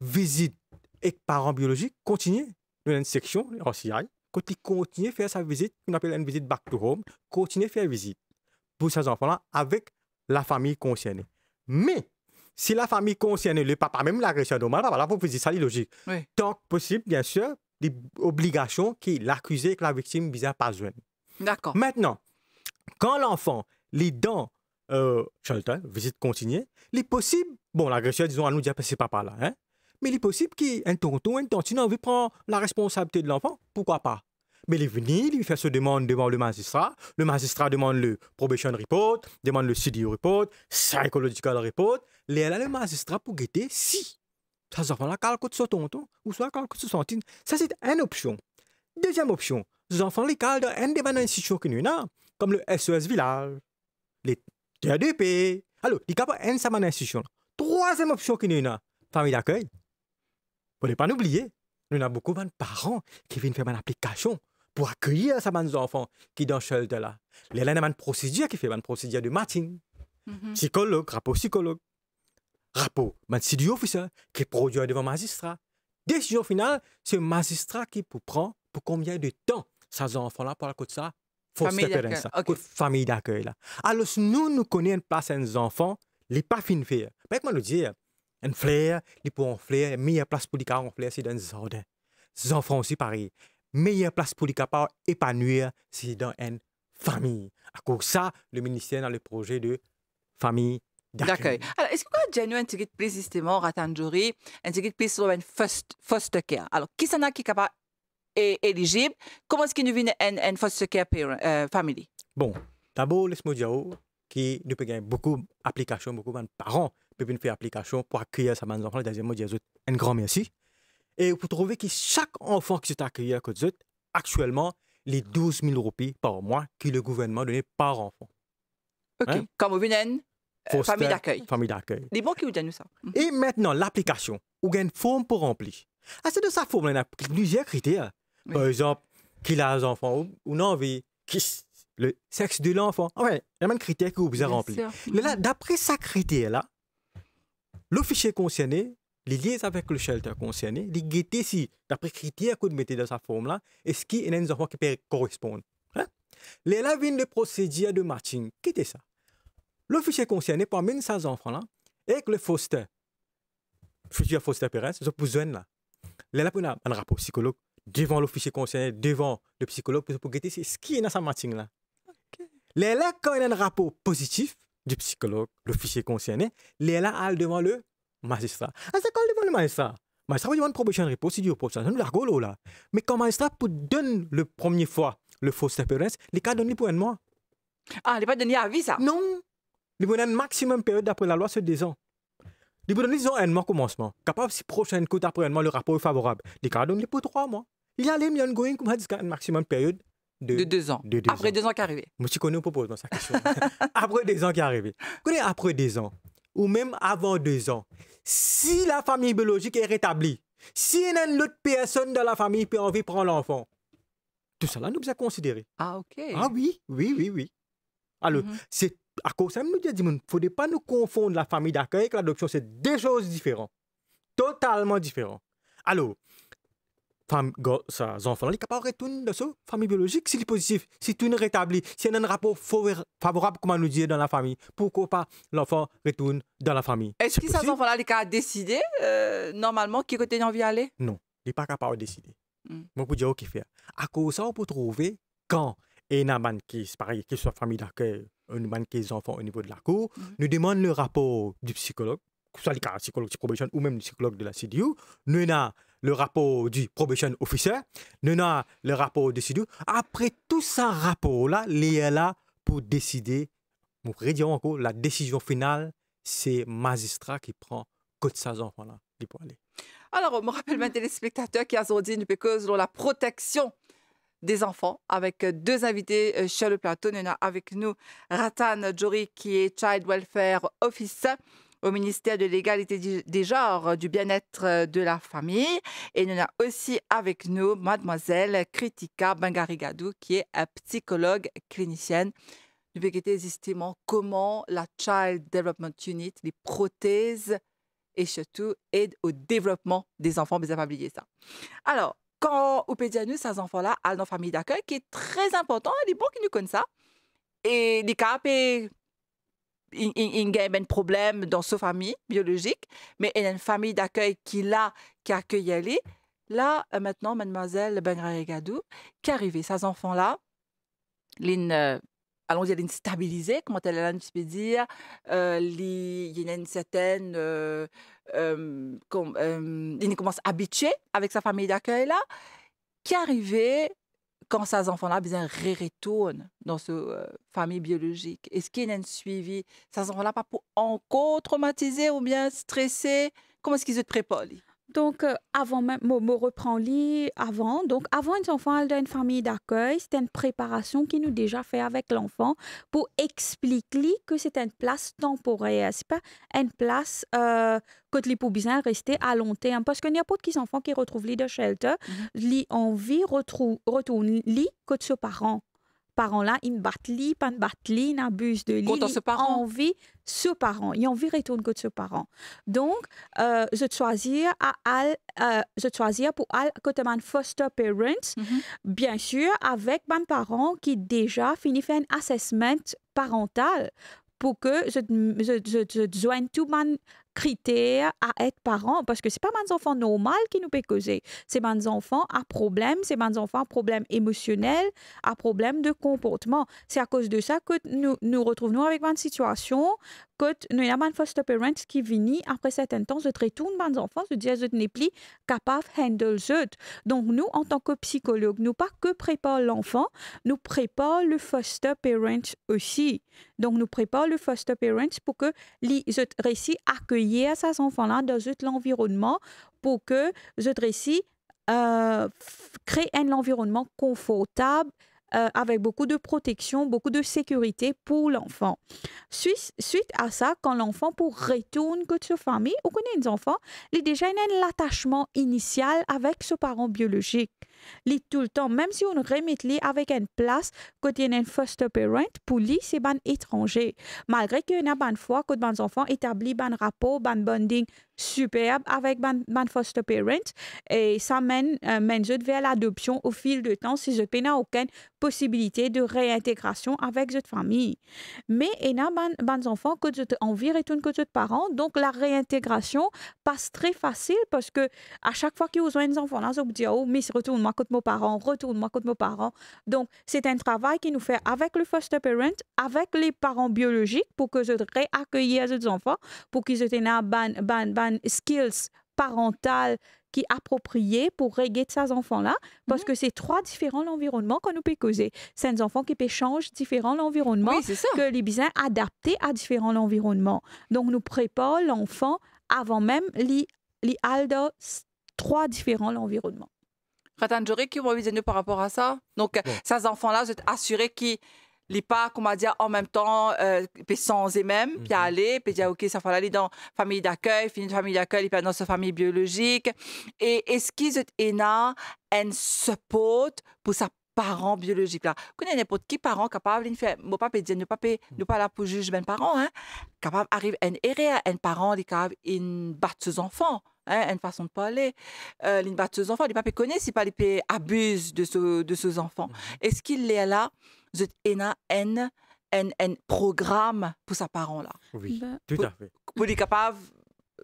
visite et parents biologiques continuent dans une section, en CIA, quand il continue à faire sa visite, qu'on appelle une visite back to home, continue à faire visite pour ces enfants-là avec la famille concernée. Mais si la famille concernée, le papa, même l'agresseur voilà, vous faites ça, c'est logique. Tant que possible, bien sûr, des obligations qui l'accusé que la victime ne pas besoin. D'accord. Maintenant, quand l'enfant, est dans euh, visite continue, il est possible, bon, l'agresseur, disons, à nous dire que ben, c'est papa là, hein, mais il est possible qu'un tonton, un tontine envie prendre la responsabilité de l'enfant. Pourquoi pas? Mais il est venu, il fait ce demande devant le magistrat. Le magistrat demande le probation report, demande le CDO report, psychological report. Il est le magistrat pour guetter si ça enfant là calcote son tonton ou soit calcote son sentine. Ça, c'est une option. Deuxième option, les enfants les calent dans un des institutions que comme le SES e Village, les TADP. E Alors, pas un en sa institution. Troisième option famille d'accueil. Vous n'avez pas oublier? nous avons beaucoup de parents qui viennent faire une application pour accueillir ces enfants qui dans de là. Il y a une procédure qui fait une procédure de matin mhm. Psychologue, rapport psychologue, rapport, mais c'est du officier qui produit devant magistrat. Décision finale, c'est magistrat qui pour prend pour combien de temps ces enfants-là pour la ça, Famille d'accueil, ça, famille d'accueil là. Alors, nous, nous connaissons pas place à enfants, les pas fin faire. Mais comment le dire? En flair, en en flair, meilleure place pour les cas en flair, c'est dans les jardin. Les enfants aussi pareil. Meilleure place pour les capables épanouir, c'est dans une famille. À cause de ça, le ministère a le projet de famille d'accueil. Alors, est-ce que vous avez un petit plus justement, ratanjuri, un petit plus sur un foster care? Alors, qui s'en a qui est capable et éligible? Comment est-ce qu'il devient un foster care euh, family? Bon, d'abord, laisse-moi dire que nous avons beaucoup d'applications, beaucoup de parents pour venir faire application pour accueillir sa enfants. Deuxièmement, dire un grand merci. Et vous trouvez que chaque enfant qui s'est accueilli à côté actuellement, les 12 000 roupies par mois que le gouvernement donnait par enfant. OK. Hein? Comme une euh, famille d'accueil. Famille d'accueil. Les bons qui vous donnent ça. Et maintenant, l'application. Où une forme pour remplir. Ah, c'est de sa forme. Il y a plusieurs critères. Par exemple, qu'il a un enfant ou, non, le sexe de l'enfant. Ouais. il y a même critère que vous avez Là, D'après ce critère-là, le fichier concerné, les liens avec le shelter concerné, les guetter si, d'après critères que vous mettez dans sa forme-là, est-ce qu'il y a des enfants qui peuvent correspondre. Hein? Les lavines de procédure de matching, quittez ça. Le fichier concerné parmi ces enfants-là, et que le foster, futur foster ils ont besoin là. Les là, un rapport psychologue devant l'officier concerné, devant le psychologue, pour guetter ce qui est dans sa matching là. Okay. Les là, quand il y a un rapport positif, du psychologue, l'officier concerné, les là devant le magistrat. À ah, c'est quand devant le magistrat. Magistrat va demander probation de procédure pour ça, nous l'argolo là. Mais quand le magistrat peut donne le premier fois le faux appearance, les cas ah, donner pour un mois. Ah, il pas donné vie, ça. Non. Il donner un maximum période d'après la loi c'est deux ans. Il donner, disons un mois commencement. Capable si prochaine côte après un mois le rapport est favorable. Les cas donner pour trois mois. Il y a les millions going comme un maximum période de, deux ans. après deux ans qui arrivé. Je connais connu propos dans sa question. après deux ans qui arrivé. Après deux ans, ou même avant deux ans, si la famille biologique est rétablie, si une autre personne dans la famille peut envie prendre l'enfant, tout cela nous a considéré. Ah, ok. Ah oui, oui, oui, oui. Alors, mhm. c'est à cause de nous dit, il ne faudrait pas nous confondre la famille d'accueil et l'adoption. C'est deux choses différentes. Totalement différentes. Alors, femme sa enfant capables de retourner dans sa famille biologique est positif si tout rétabli a un rapport favorable comme nous dire dans la famille pourquoi pas l'enfant retourne dans la famille est-ce que ces enfants là il a décidé euh, normalement qui côté envie aller non il n'est pas capable de décider mm. moi pour dire ok faire à cause ça on peut trouver quand et manque qui pareil qui soit famille d'accueil manque qui enfants au niveau de la cour hmm. nous demande le rapport du psychologue soit le psychologue ou même le psychologue de la CDU nous avons le rapport du probation officer, Nena, le rapport de Après tout ce rapport-là, il est là pour décider. Nous rédiger encore, la décision finale, c'est magistrat qui prend côté ses enfants là, Alors, on me rappelle maintenant les spectateurs qui ont dit nous la protection des enfants avec deux invités euh, sur le plateau. Nous avec nous Ratan Jory qui est Child Welfare Officer au ministère de l'égalité des genres, du bien-être euh, de la famille. Et nous a aussi avec nous mademoiselle Kritika Bangarigadou, qui est euh, psychologue clinicienne. Nous avons comment la Child Development Unit les prothèses et surtout aide au développement des enfants. Mais pas ça. Alors, quand nous ces enfants-là, à nos famille d'accueil, qui est très important, il est bon qu'ils nous connaissent ça. Et les capes il y a un problème dans sa famille biologique, mais il y a une famille d'accueil qui l'a, qui accueille elle. Là, euh, maintenant, mademoiselle Bengraregadou, qui est arrivée, ses enfants-là, l'une euh, allons dire, stabilisée, comment elle a peut dire, euh, il y a une certaine, euh, il commence à habiter avec sa famille d'accueil là, qui est arrivée quand ces enfants-là bien retournent dans ce euh, famille biologique est-ce qu'ils ont suivi ces enfants-là pas pour encore traumatiser ou bien stresser comment est-ce qu'ils se préparent donc, euh, avant même, me reprends lit avant. Donc, avant une enfant une famille d'accueil, c'est une préparation qui nous déjà fait avec l'enfant pour expliquer que c'est une place temporaire. C'est pas une place euh, que besoin de rester à long terme. Parce qu'il n'y a pas de enfants qui retrouvent l'île de shelter. Mm -hmm. envie retrouve, retourne lit que de ses parents parents-là, ils ne battent pas battent ils n'abusent de li. Ils ont envie ce parent. Ils envie retourner que ce parent. Donc, euh, je choisis al, euh, je choisir pour al côté foster parents, mhm. bien sûr, avec mes parents qui déjà fini faire un assessment parental pour que je, je, je, joigne tout mon critères à être parent parce que c'est pas mes enfants normal qui nous peut causer. C'est mes enfants à problème, c'est mes enfants à problème émotionnel, à problème de comportement. C'est à cause de ça que nous nous retrouvons avec une situation que nous a un foster parent qui vient après certain temps, je retourne mes enfants, je dis je n'ai plus capable de handle ça. Donc nous, en tant que psychologue, nous pas que prépare l'enfant, nous prépare le foster parent aussi. Donc, nous préparons le foster parents pour que les autres récits à ces enfants-là dans l'environnement pour que les récit euh, crée un environnement confortable euh, avec beaucoup de protection, beaucoup de sécurité pour l'enfant. Suite, suite, à ça, quand l'enfant pour retourne que sa famille, ou connaît des enfants, il a déjà un attachement initial avec ses parent biologique li tout le temps, même si on remet li avec une place y a un foster parent, pour lui, c'est ban étranger. Malgré que n'a bonne fois que les enfants établi ban rapport, ban bonding superbe avec Ban, Foster Parent et ça mène, euh, vers l'adoption au fil du temps si je n'ai aucune possibilité de réintégration avec cette famille. Mais il y a des enfants que je envie de retourner de parents, donc la réintégration passe très facile parce que à chaque fois qu'ils ont des enfants, là, ils disent oh mais retourne-moi contre mes parents, retourne-moi contre mes parents. Donc c'est un travail qui nous fait avec le foster parent, avec les parents biologiques pour que je réaccueille ces enfants, pour qu'ils aient une skills parentales qui est pour régler ces enfants-là, parce mmh. que c'est trois différents environnements qu'on nous peut causer. C'est enfants qui peuvent changer différents environnements, que les besoins adaptés à différents environnements. Donc, nous préparons l'enfant avant même les Aldos, trois différents environnements. Ratan qui vous par rapport à ça. Donc, ces enfants-là, vous êtes assurés qu'ils li pa komadya en même temps, euh, temps sans e menm, pe puis mhm. aller puis diya ok, ça fwa aller dans famille d'accueil fini famille d'accueil, li famille dans sa est-ce qu'ils y a un support pour sa parents biologiques là. Connais n'importe qui parent capable de faire, moi pas dire ne pas ne pas là pour juger mes parents, hein, capable arrive un erreur, un parent qui capable in battre ses enfants. Hein, une façon de parler, euh, une battre ses enfants, les papa connaît si pas les abuse de, ce, de ses enfants. Mhm. Est-ce qu'il est là c'est un en, en, en programme pour sa parents là Oui, bah, tout à fait. Pour être capable,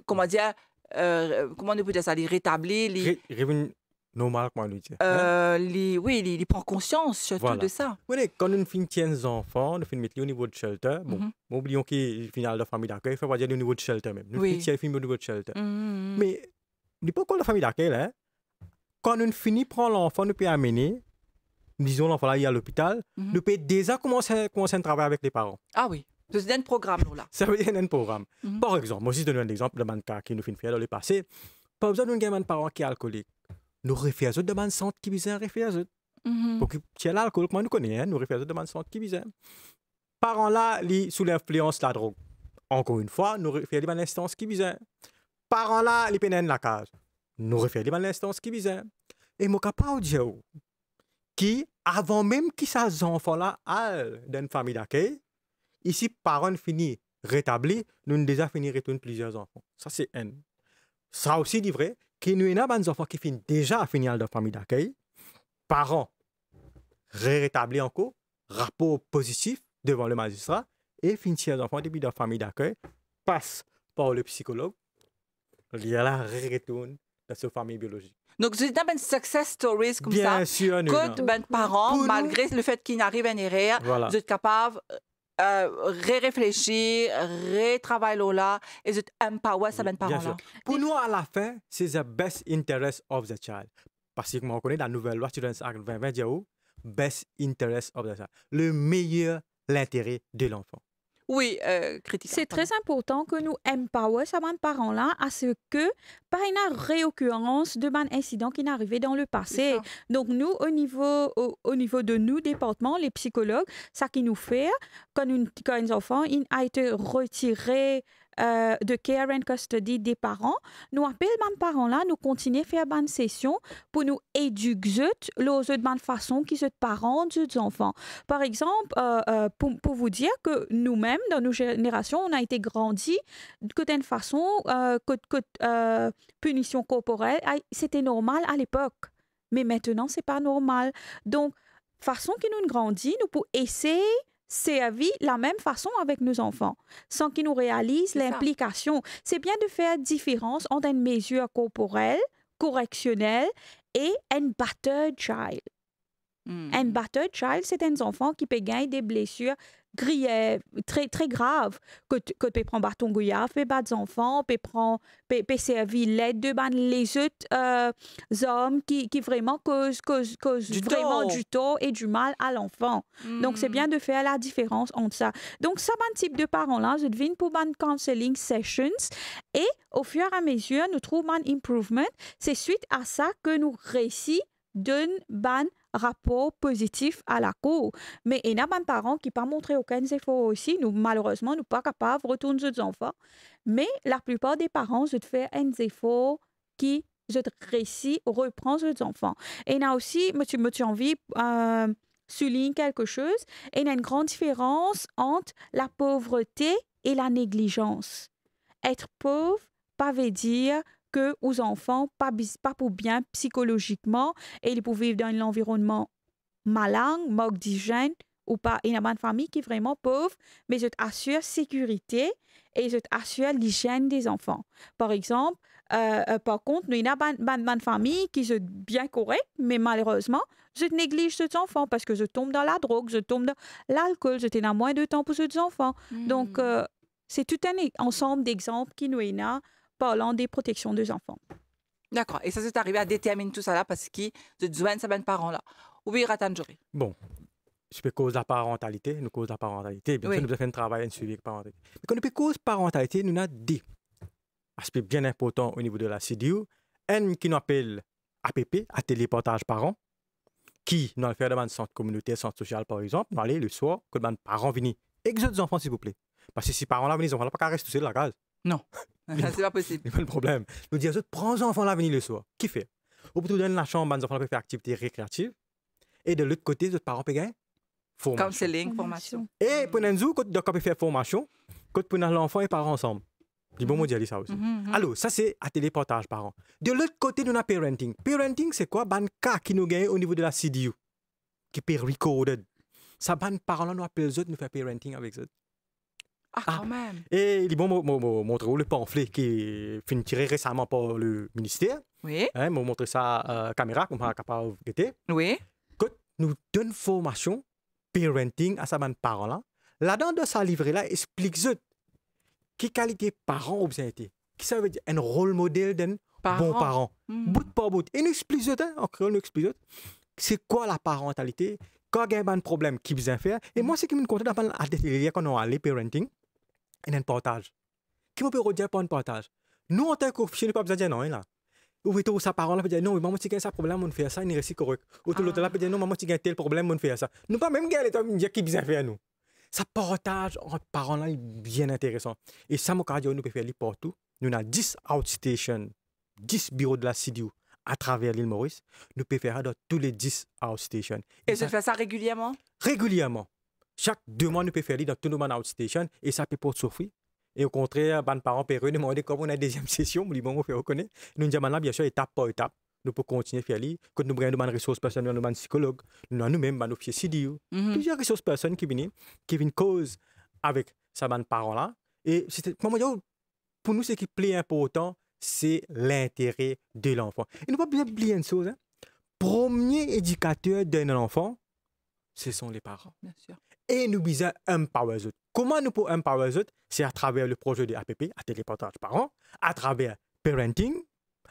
comment dire, euh, euh, comment on peut dire ça, les rétablir, les... Ré normal, comment on dit. Euh, oui, il prend conscience surtout de ça. Oui, quand une tient des enfants, on finit au niveau de shelter. Bon, mhm. oublions qu'il final de famille d'accueil, il faut pas dire au niveau de shelter même. Nous oui. finit au niveau de shelter. Mais, n'est pas encore la famille d'accueil, hein? Quand une fille prend l'enfant, nous peut amener disons l'enfant là, il y a l'hôpital, Nous -hmm. peut déjà commencer, à un travail avec les parents. Ah oui. C'est un programme, là. Ça un programme. Mhm. Par exemple, moi, vais je donne un exemple de un cas qui nous fait une dans le passé, par exemple, nous gamme un parent qui est alcoolique. Nous refusons de demande santé qui besoin un refusons. Mm -hmm. Pour que l'alcool, moi, nous connaissons, hein, nous refusons de demande santé qui besoin. Hein. Parents là, sous l'influence de la drogue. Encore une fois, nous référez une instance qui besoin. Hein. Parents là, ils pénènent la cage. Nous référez une instance qui besoin. Et mon cas, pas qui avant même que ces enfants-là aillent dans une famille d'accueil, ici, parents finissent rétablis, nous déjà fini retourner plusieurs enfants. Ça, c'est un. Ça aussi, dit vrai, que nous avons des enfants qui finissent déjà à finir dans une famille d'accueil, parents rétablis encore, rapport positif devant le magistrat, et finissent les enfants depuis une famille d'accueil, passent par le psychologue, il y la dans sa famille biologique. Donc, c'est dans des success stories comme ça. Bien sûr, Que ben, parents, malgré le fait qu'ils n'arrivent à rien, vous êtes capables de réfléchir, de retravailler là et de empower ces parents-là. Pour nous, à la fin, c'est the best interest of the child. Parce qu'on connaît la nouvelle loi Students Act 2020, best interest of the child. Le meilleur, intérêt de l'enfant. Oui, euh, C'est très important que nous empower ces parents-là à ce que, par une réoccurrence de incident qui est dans le passé. Donc, nous, au niveau, au, niveau de nous, département, les psychologues, ça qui nous fait, quand, un enfant il a été retiré euh, de care and custody des parents. Nous appelons les parents là, nous continuons à faire des session pour nous éduquer de bonne façon qui sont parents des enfants. Par exemple, euh, euh, pour, vous dire que nous-mêmes, dans nos générations, on a été grandis d'une façon que, la punition corporelle, c'était normal à l'époque. Mais maintenant, c'est pas normal. Donc, façon que nous grandissons, nous pouvons essayer servi la même façon avec nos enfants, sans qu'ils nous réalisent l'implication. C'est bien de faire différence entre une mesure corporelle, correctionnelle, et un battered child. Un hmm. battered child, c'est un enfant qui peut gagner des blessures griève, très, très grave, que, que pe prend barton fait pe des enfants, pe prend, l'aide de ban les autres euh, hommes qui, qui vraiment causent, du vraiment du tort et du mal à l'enfant. Donc, c'est hmm. bien de faire la différence entre ça. Donc, ça, ban type de parents-là, je devine pour ban counseling sessions et au fur et à mesure, nous trouvons un improvement. C'est suite à ça que nous réussissons donne ban rapport positif à la cour. Mais il y a des parents qui pas montré aucun effort aussi. Nous, malheureusement, nous pas capables de retourner aux enfants. Mais la plupart des parents, je fais un effort qui je récit reprend aux enfants. Et il y a aussi, monsieur, monsieur envie, euh, souligne quelque chose. il y a une grande différence entre la pauvreté et la négligence. Être pauvre, pas veut dire que aux enfants, pas, pas pour bien psychologiquement, et ils peuvent vivre dans un environnement malin, manque d'hygiène, ou pas une bonne famille qui est vraiment pauvre, mais je t'assure sécurité et je t'assure l'hygiène des enfants. Par exemple, euh, euh, par contre, nous, il y a une bonne, famille qui est bien correcte, mais malheureusement, je néglige ces enfants parce que je tombe dans la drogue, je tombe dans l'alcool, je dans moins de temps pour ces enfants. Hmm. Donc, euh, c'est tout un e-, ensemble d'exemples qui nous est parlant des protections des enfants. D'accord. Et ça, c'est arrivé à déterminer tout ça là parce que de 12 semaines par parents là. Oui, Ratanjori. Bon, je peux cause la parentalité, nous cause la parentalité. Bien sûr, nous avons fait un travail, un suivi de parentalité. Mais quand nous peut cause parentalité, nous avons dit aspects bien important au niveau de la CDU, un qui nous appelle APP, à téléportage parents, qui nous fait demander le centre communautaire, centre social par exemple, nous allons le soir, que les parents venir, Exode les enfants, s'il vous plaît. Parce que si les parents là, ils ne vont pas rester à la case. Non, c'est pas possible. C'est pas le problème. Nous disons prends un enfants là, venir le soir. Qui fait Au bout nous donner la chambre, les enfants peuvent faire activité récréative. Et de l'autre côté, les parents peuvent gagner formation. Counseling, formation. Et pour nous, quand on peut faire formation, quand on l'enfant et les parents ensemble. Du bon mhm. mot dire ça aussi. Mhm, mhm. Allô, ça c'est à téléportage parents. De l'autre côté, nous avons parenting. Parenting, c'est quoi Ban cas qui nous gagne au niveau de la CDU, qui est recorded. Ça, ban parents, nous appelons les autres, nous faire parenting avec eux. Ah, ah, quand même! Et ils vous montrer le pamphlet qui été tiré récemment par le ministère. Oui. Ils hein, montrer montré ça à euh, la caméra, qu'on pas capable de Oui. Quand nous donne formation parenting à sa parents hein. là, là-dedans de sa livret là, explique ce qui qualité parent Qu'est-ce qui ça veut dire un rôle modèle d'un bon parent, hmm. bout par bout. Et nous explique hein, en créole, nous explique c'est quoi la parentalité, quand il y a un problème qui vous faire. Et moi, ce qui me compte dans à quand qu'on a les parenting, un portage. Qui peut dire pas un portage Nous, en tant que chien, nous pas besoin de dire non, hein, là. Ou sa parole, peut dire non, maman, tu as un problème, on fait ça, il reste correct. Ou tout l'autre, elle peut dire non, maman, tu as tel problème, on fait ça. Nous pas même gagner les hommes, qui besoin faire nous. Ça portage entre parents est bien intéressant. Et ça, mon cardio, nous peut faire partout. Nous avons 10 outstations, 10 bureaux de la CDU à travers l'île Maurice. Nous pouvons faire dans tous les 10 outstations. Et, Et je fais ça régulièrement? Régulièrement. Chaque demande peut faire dans tout le monde outstation et ça peut pas souffrir. Et au contraire, les parents peuvent demander comment on a une deuxième session, nous bon, on fait reconnaître. Nous disons maintenant, bien sûr, étape par étape, nous pouvons continuer à faire Quand nous prenons des ressources personnelles, nous avons des psychologues, nous avons nous-mêmes nos fichiers CDU. Plusieurs ressources personnelles qui viennent, qui viennent cause avec ces parents là. Et pour nous, ce qui est plus important, c'est l'intérêt de l'enfant. Et nous ne pouvons pas oublier une chose. Hein. Premier éducateur d'un enfant, ce sont les parents. Bien sûr et nous visons empower les autres. Comment nous pouvons empower les autres C'est à travers le projet de APP, à téléportage parents, à travers parenting,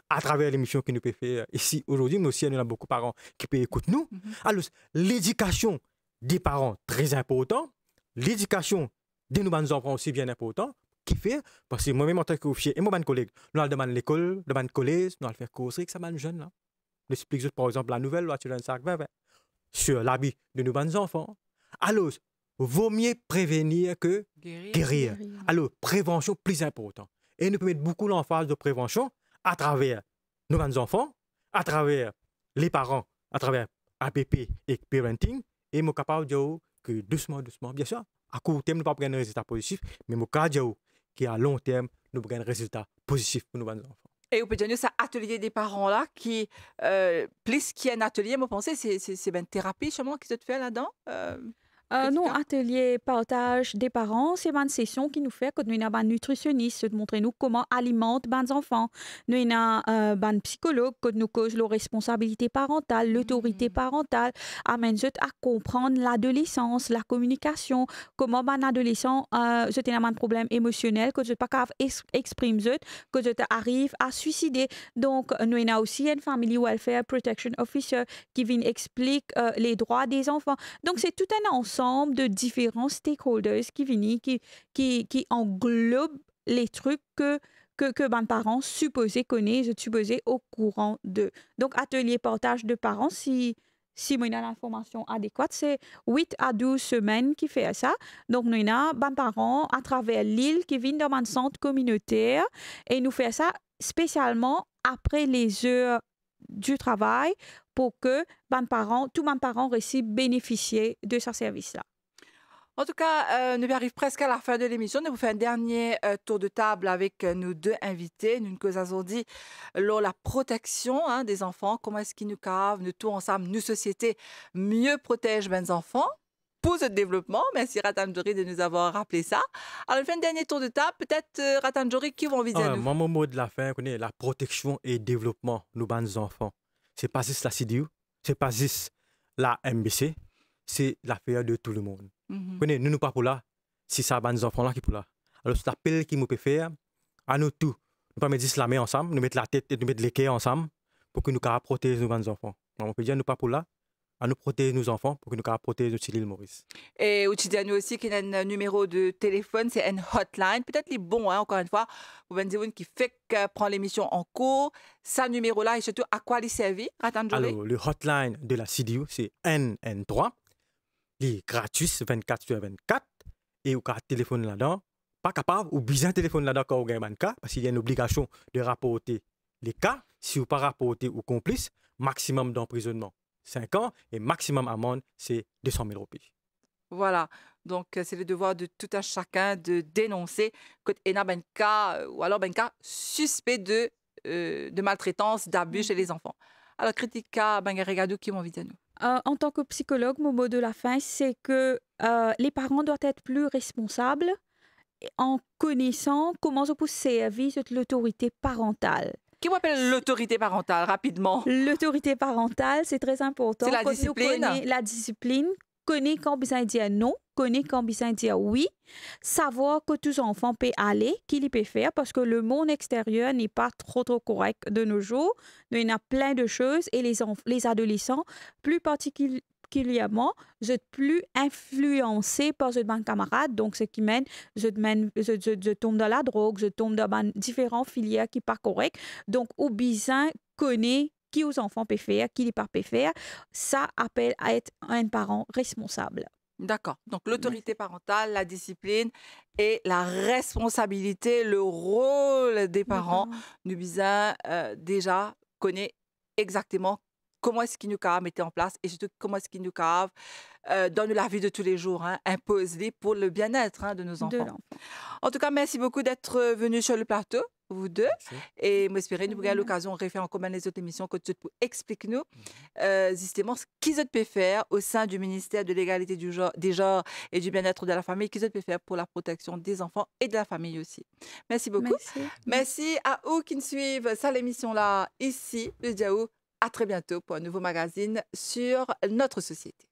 à travers l'émission que nous pouvons faire ici aujourd'hui, mais aussi nous avons a beaucoup de parents qui peuvent écouter nous. Mhm. Alors, l'éducation des parents, très important. L'éducation de nos enfants aussi bien important. Qui fait Parce que moi-même, en tant qu'officier, et moi, collègue, nous allons demander l'école, demande le collège, nous allons faire cours, c'est que ça jeune. Là. Nous expliquons par exemple la nouvelle loi sur l'habit de nos enfants. Alors, vaut mieux prévenir que guérir. Alors, prévention plus important. Et nous pouvons mettre beaucoup l'emphase de prévention à travers nos enfants, à travers les parents, à travers APP et parenting. Et nous capable de dire que doucement, doucement, bien sûr, à court terme, nous ne pas un résultat positif, mais nous capable de dire qu'à long terme, nous avons un résultat positif pour nos enfants. Et vous pouvez dire, cet atelier des parents là, qui, euh, plus qui a un atelier, vous pensez, c'est une thérapie, sûrement qui se fait là-dedans? Euh. Euh, non, atelier partage des parents, c'est une session qui nous fait que nous avons un nutritionniste de montrer nous comment alimente les enfants. Nous avons un euh, psychologue que nous cause la responsabilité parentale, l'autorité hmm. parentale, amène à comprendre l'adolescence, la communication, comment un adolescent euh, a un problème émotionnel que je pas capable exprime que je arrive à suicider. Donc nous avons aussi une family welfare protection officer qui vient expliquer euh, les droits des enfants. Donc c'est tout un ensemble de différents stakeholders qui viennent, qui, qui, qui englobent les trucs que que, que ben, parents supposés connaissent, supposés au courant d'eux. Donc, atelier portage de parents, si, si on a l'information adéquate, c'est 8 à 12 semaines qui fait ça. Donc, nous avons ben, parents à travers l'île qui viennent dans un centre communautaire et nous fait ça spécialement après les heures du travail pour que parents, tous mes parents réussissent bénéficier de ce service-là. En tout cas, euh, nous arrivons presque à la fin de l'émission. Nous vous faisons un dernier euh, tour de table avec euh, nos deux invités. Nous nous avons dit la protection hein, des enfants. Comment est-ce qu'ils nous cavent, nous tous ensemble, nous sociétés, mieux protège nos enfants pour ce développement. Merci Ratanjori de nous avoir rappelé ça. Alors, fin dernier tour de table, peut-être Ratanjori, qui vont viser nous. Ah, mon mot de la fin, connaît la protection et développement, nos bons enfants c'est pas juste la CDU, c'est pas juste la MBC, c'est l'affaire de tout le monde. Mm-hmm. Vous -hmm. nous, nous nous pas pour là, si ça va nos enfants là qui pour là. Alors c'est l'appel qui nous peut faire à nous tous. Nous pas mettre la main ensemble, nous mettre la tête et nous mettre les cœurs ensemble pour que nous puissions protéger nos enfants. Alors, on peut dire nous pas pour là, à nous protéger nos enfants pour que nous puissions protéger aussi l'île Maurice. Et nous aussi qu'il y a un euh, numéro de téléphone, c'est une hotline. Peut-être les bons, hein, encore une fois, pour pouvez qui fait que prend l'émission en cours. Ça numéro-là et surtout à quoi il sert Alors, le hotline de la CDU, c'est NN3. Il est gratuit 24 sur 24. Et au cas téléphone là-dedans, pas capable ou besoin téléphone là-dedans quand vous avez un cas, parce qu'il y a une obligation de rapporter les cas. Si vous pas rapporter ou complices, maximum d'emprisonnement. 5 ans et maximum amende, c'est 200 000 roupies. Voilà. Donc, euh, c'est le devoir de tout un chacun de dénoncer que Ena Benka euh, ou alors Benka suspect de, euh, de maltraitance, d'abus chez les enfants. Alors, Kritika Bangaregadou, qui m'invite à nous En tant que psychologue, mon mot de la fin, c'est que les parents doivent être plus responsables en connaissant comment se vis servir l'autorité parentale. Qui m'appelle l'autorité parentale rapidement L'autorité parentale, c'est très important. C'est la discipline. la discipline connaît quand besoin dire non, connaît quand besoin dire oui, savoir que tous enfants peuvent aller, qu'il peuvent faire, parce que le monde extérieur n'est pas trop trop correct de nos jours. Il y en a plein de choses et les, les adolescents, plus particulièrement, particulièrement, je suis plus influencé par mes camarade Donc, ce qui mène, je, mène je, tombe dans la drogue, je tombe dans différentes filières qui ne sont pas correctes. Donc, au besoin, connaît qui aux enfants peut faire, qui les pas peut faire. Ça appelle à être un parent responsable. D'accord. Donc l'autorité parentale, la discipline et la responsabilité, le rôle des parents. Nubisa euh, déjà connaît exactement comment est-ce qu'Inukav mettait en place et surtout comment est-ce nous euh, donne la vie de tous les jours, hein, impose pour le bien-être hein, de nos enfants. en tout cas, merci beaucoup d'être venus sur le plateau, vous deux. Et m'espérer nous à mmh. l'occasion de en commun les autres émissions que tu explique-nous mmh euh, justement ce qu'ils peuvent faire au sein du ministère de l'égalité du genre, des genres et du bien-être de la famille, qu'ils peuvent faire pour la protection des enfants et de la famille aussi. Merci beaucoup. Merci, à vous qui nous suivent ça l'émission là ici le Diao à très bientôt pour un nouveau magazine sur notre société.